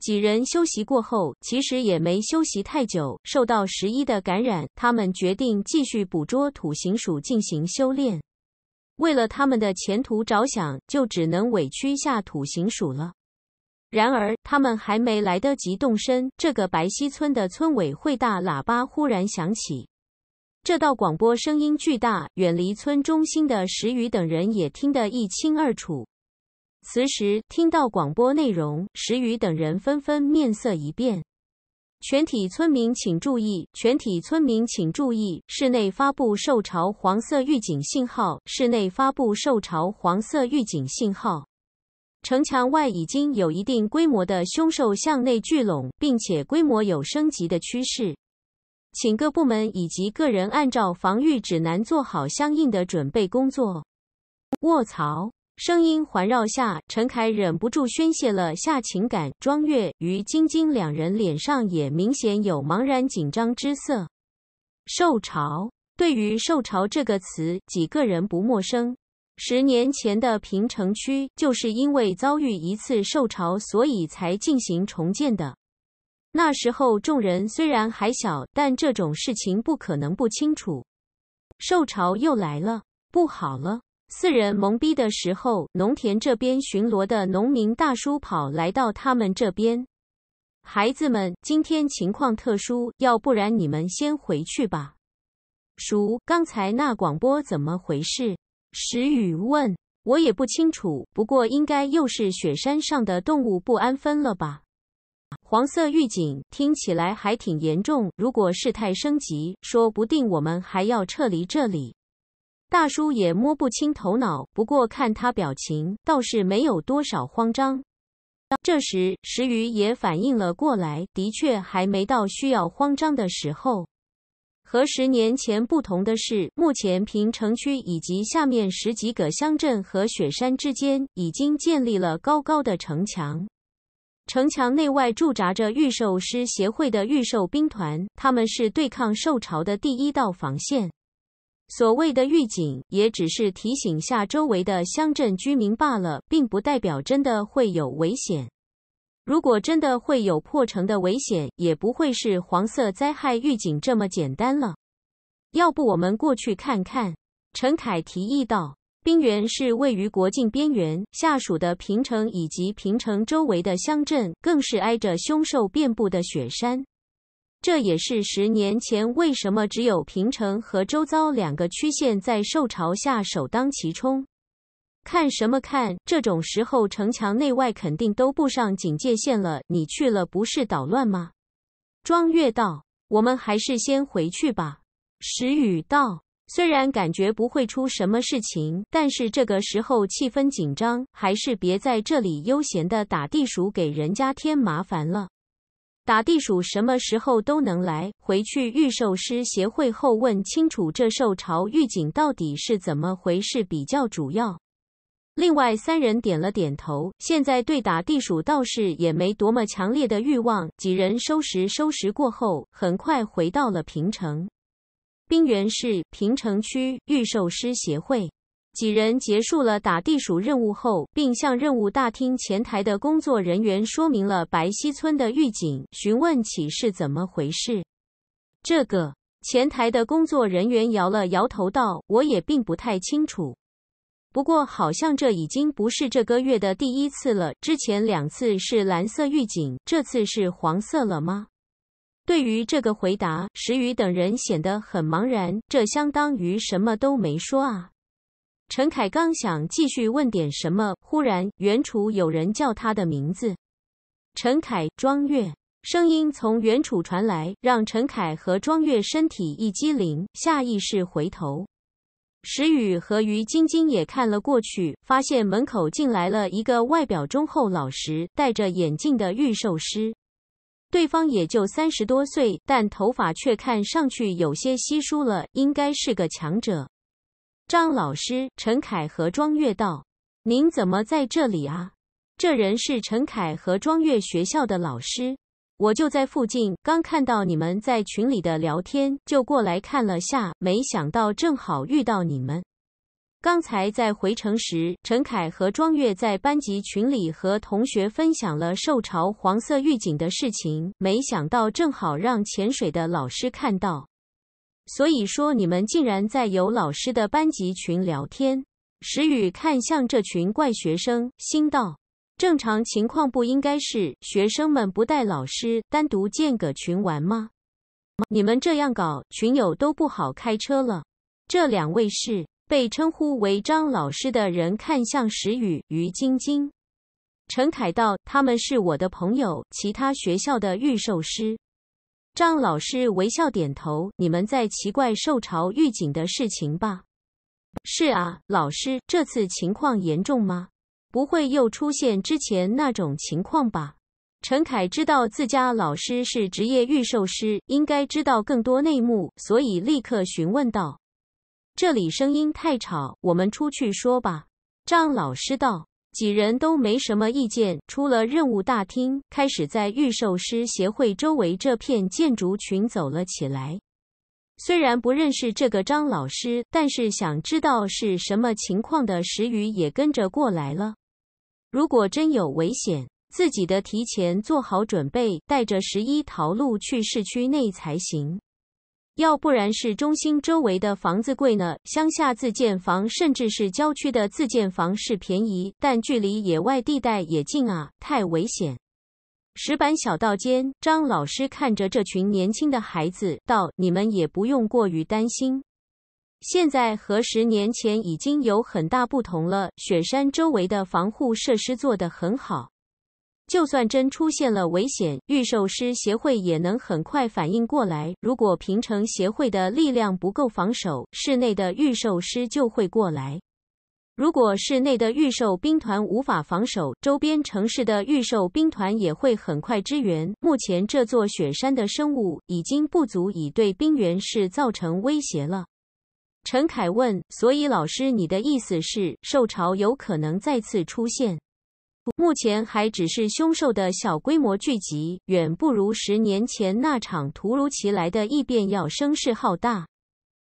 几人休息过后，其实也没休息太久。受到十一的感染，他们决定继续捕捉土行鼠进行修炼。为了他们的前途着想，就只能委屈下土行鼠了。然而，他们还没来得及动身，这个白溪村的村委会大喇叭忽然响起。这道广播声音巨大，远离村中心的石宇等人也听得一清二楚。此时听到广播内容，石宇等人纷纷面色一变。全体村民请注意！全体村民请注意！室内发布受潮黄色预警信号。室内发布受潮黄色预警信号。城墙外已经有一定规模的凶兽向内聚拢，并且规模有升级的趋势。请各部门以及个人按照防御指南做好相应的准备工作。卧槽！声音环绕下，陈凯忍不住宣泄了下情感。庄月、与晶晶两人脸上也明显有茫然、紧张之色。受潮，对于“受潮”这个词，几个人不陌生。十年前的平城区就是因为遭遇一次受潮，所以才进行重建的。那时候众人虽然还小，但这种事情不可能不清楚。受潮又来了，不好了！四人懵逼的时候，农田这边巡逻的农民大叔跑来到他们这边。孩子们，今天情况特殊，要不然你们先回去吧。叔，刚才那广播怎么回事？石宇问。我也不清楚，不过应该又是雪山上的动物不安分了吧？黄色预警，听起来还挺严重。如果事态升级，说不定我们还要撤离这里。大叔也摸不清头脑，不过看他表情倒是没有多少慌张。这时石鱼也反应了过来，的确还没到需要慌张的时候。和十年前不同的是，目前平城区以及下面十几个乡镇和雪山之间已经建立了高高的城墙，城墙内外驻扎着御兽师协会的御兽兵团，他们是对抗兽潮的第一道防线。所谓的预警也只是提醒下周围的乡镇居民罢了，并不代表真的会有危险。如果真的会有破城的危险，也不会是黄色灾害预警这么简单了。要不我们过去看看？陈凯提议道。冰原是位于国境边缘，下属的平城以及平城周围的乡镇更是挨着凶兽遍布的雪山。这也是十年前为什么只有平城和周遭两个区县在受潮下首当其冲。看什么看？这种时候城墙内外肯定都不上警戒线了，你去了不是捣乱吗？庄月道：“我们还是先回去吧。”石宇道：“虽然感觉不会出什么事情，但是这个时候气氛紧张，还是别在这里悠闲的打地鼠，给人家添麻烦了。”打地鼠什么时候都能来？回去预售师协会后问清楚这兽潮预警到底是怎么回事比较主要。另外三人点了点头，现在对打地鼠倒是也没多么强烈的欲望。几人收拾收拾过后，很快回到了平城冰原市平城区预售师协会。几人结束了打地鼠任务后，并向任务大厅前台的工作人员说明了白溪村的预警，询问起是怎么回事。这个前台的工作人员摇了摇头道：“我也并不太清楚，不过好像这已经不是这个月的第一次了。之前两次是蓝色预警，这次是黄色了吗？”对于这个回答，石宇等人显得很茫然，这相当于什么都没说啊。陈凯刚想继续问点什么，忽然远处有人叫他的名字。陈凯、庄月声音从远处传来，让陈凯和庄月身体一激灵，下意识回头。石宇和于晶晶也看了过去，发现门口进来了一个外表忠厚老实、戴着眼镜的预售师。对方也就三十多岁，但头发却看上去有些稀疏了，应该是个强者。张老师，陈凯和庄月道：“您怎么在这里啊？”这人是陈凯和庄月学校的老师，我就在附近，刚看到你们在群里的聊天，就过来看了下，没想到正好遇到你们。刚才在回城时，陈凯和庄月在班级群里和同学分享了受潮黄色预警的事情，没想到正好让潜水的老师看到。所以说，你们竟然在有老师的班级群聊天？石宇看向这群怪学生，心道：正常情况不应该是学生们不带老师单独建个群玩吗？你们这样搞，群友都不好开车了。这两位是被称呼为张老师的人，看向石宇、于晶晶、陈凯道，他们是我的朋友，其他学校的预售师。张老师微笑点头：“你们在奇怪受潮预警的事情吧？”“是啊，老师，这次情况严重吗？不会又出现之前那种情况吧？”陈凯知道自家老师是职业御兽师，应该知道更多内幕，所以立刻询问道：“这里声音太吵，我们出去说吧。”张老师道。几人都没什么意见，出了任务大厅，开始在御兽师协会周围这片建筑群走了起来。虽然不认识这个张老师，但是想知道是什么情况的石宇也跟着过来了。如果真有危险，自己的提前做好准备，带着十一逃路去市区内才行。要不然，是中心周围的房子贵呢？乡下自建房，甚至是郊区的自建房是便宜，但距离野外地带也近啊，太危险。石板小道间，张老师看着这群年轻的孩子道：“你们也不用过于担心，现在和十年前已经有很大不同了。雪山周围的防护设施做得很好。”就算真出现了危险，御兽师协会也能很快反应过来。如果平城协会的力量不够防守，市内的御兽师就会过来。如果市内的御兽兵团无法防守，周边城市的御兽兵团也会很快支援。目前这座雪山的生物已经不足以对冰原市造成威胁了。陈凯问：“所以老师，你的意思是兽潮有可能再次出现？”目前还只是凶兽的小规模聚集，远不如十年前那场突如其来的异变要声势浩大。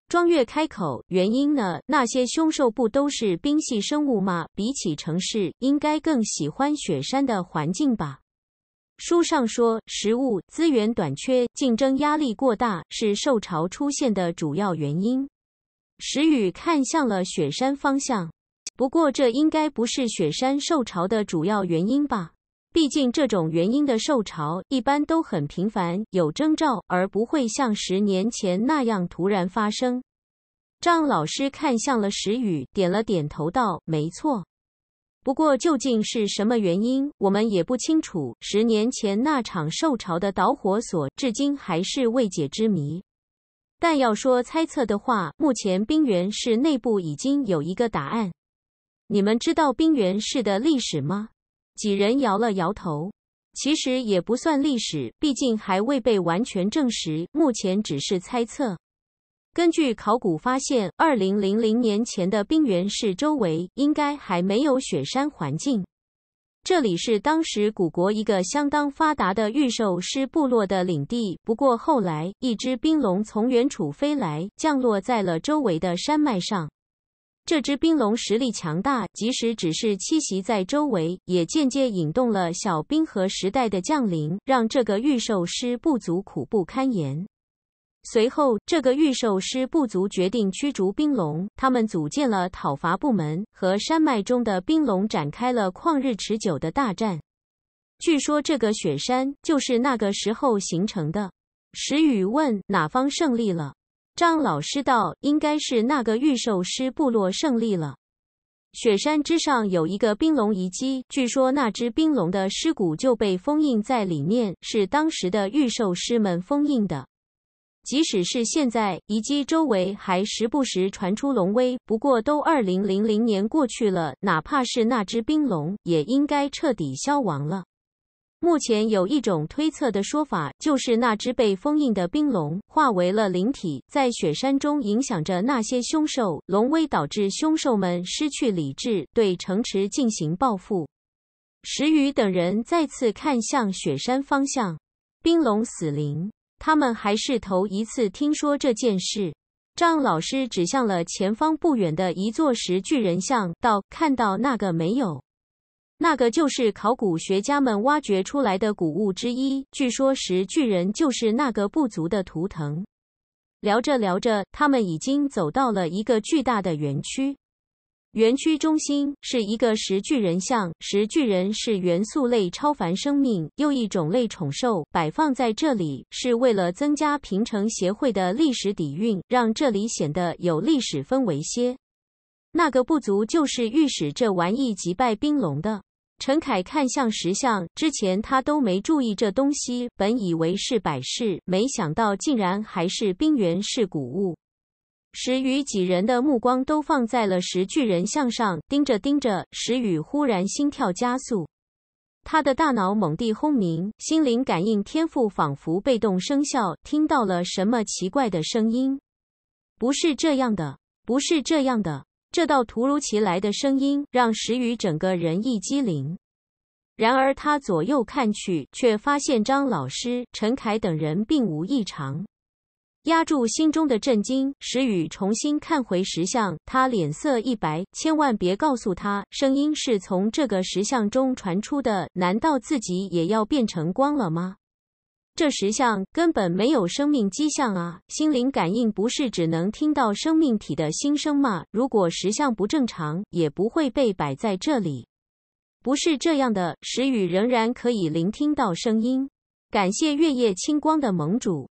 庄月开口：“原因呢？那些凶兽不都是冰系生物吗？比起城市，应该更喜欢雪山的环境吧？”书上说，食物资源短缺、竞争压力过大是兽潮出现的主要原因。石宇看向了雪山方向。不过这应该不是雪山受潮的主要原因吧？毕竟这种原因的受潮一般都很频繁，有征兆，而不会像十年前那样突然发生。张老师看向了石宇，点了点头道：“没错。不过究竟是什么原因，我们也不清楚。十年前那场受潮的导火索，至今还是未解之谜。但要说猜测的话，目前冰原市内部已经有一个答案。”你们知道冰原市的历史吗？几人摇了摇头。其实也不算历史，毕竟还未被完全证实，目前只是猜测。根据考古发现，二零零零年前的冰原市周围应该还没有雪山环境。这里是当时古国一个相当发达的御兽师部落的领地。不过后来，一只冰龙从远处飞来，降落在了周围的山脉上。这只冰龙实力强大，即使只是栖息在周围，也间接引动了小冰河时代的降临，让这个御兽师部族苦不堪言。随后，这个御兽师部族决定驱逐冰龙，他们组建了讨伐部门，和山脉中的冰龙展开了旷日持久的大战。据说这个雪山就是那个时候形成的。石宇问：“哪方胜利了？”张老师道：“应该是那个御兽师部落胜利了。雪山之上有一个冰龙遗迹，据说那只冰龙的尸骨就被封印在里面，是当时的御兽师们封印的。即使是现在，遗迹周围还时不时传出龙威。不过都二零零零年过去了，哪怕是那只冰龙，也应该彻底消亡了。”目前有一种推测的说法，就是那只被封印的冰龙化为了灵体，在雪山中影响着那些凶兽，龙威导致凶兽们失去理智，对城池进行报复。石宇等人再次看向雪山方向，冰龙死灵，他们还是头一次听说这件事。张老师指向了前方不远的一座石巨人像，到看到那个没有？那个就是考古学家们挖掘出来的古物之一。据说石巨人就是那个部族的图腾。聊着聊着，他们已经走到了一个巨大的园区。园区中心是一个石巨人像，石巨人是元素类超凡生命又一种类宠兽，摆放在这里是为了增加平城协会的历史底蕴，让这里显得有历史氛围些。那个不足就是御史这玩意击败冰龙的。陈凯看向石像，之前他都没注意这东西，本以为是摆饰，没想到竟然还是冰原氏古物。石宇几人的目光都放在了石巨人像上，盯着盯着，石宇忽然心跳加速，他的大脑猛地轰鸣，心灵感应天赋仿佛被动生效，听到了什么奇怪的声音。不是这样的，不是这样的。这道突如其来的声音让石宇整个人一激灵，然而他左右看去，却发现张老师、陈凯等人并无异常。压住心中的震惊，石宇重新看回石像，他脸色一白，千万别告诉他，声音是从这个石像中传出的。难道自己也要变成光了吗？这石像根本没有生命迹象啊！心灵感应不是只能听到生命体的心声吗？如果石像不正常，也不会被摆在这里。不是这样的，石雨仍然可以聆听到声音。感谢月夜清光的盟主。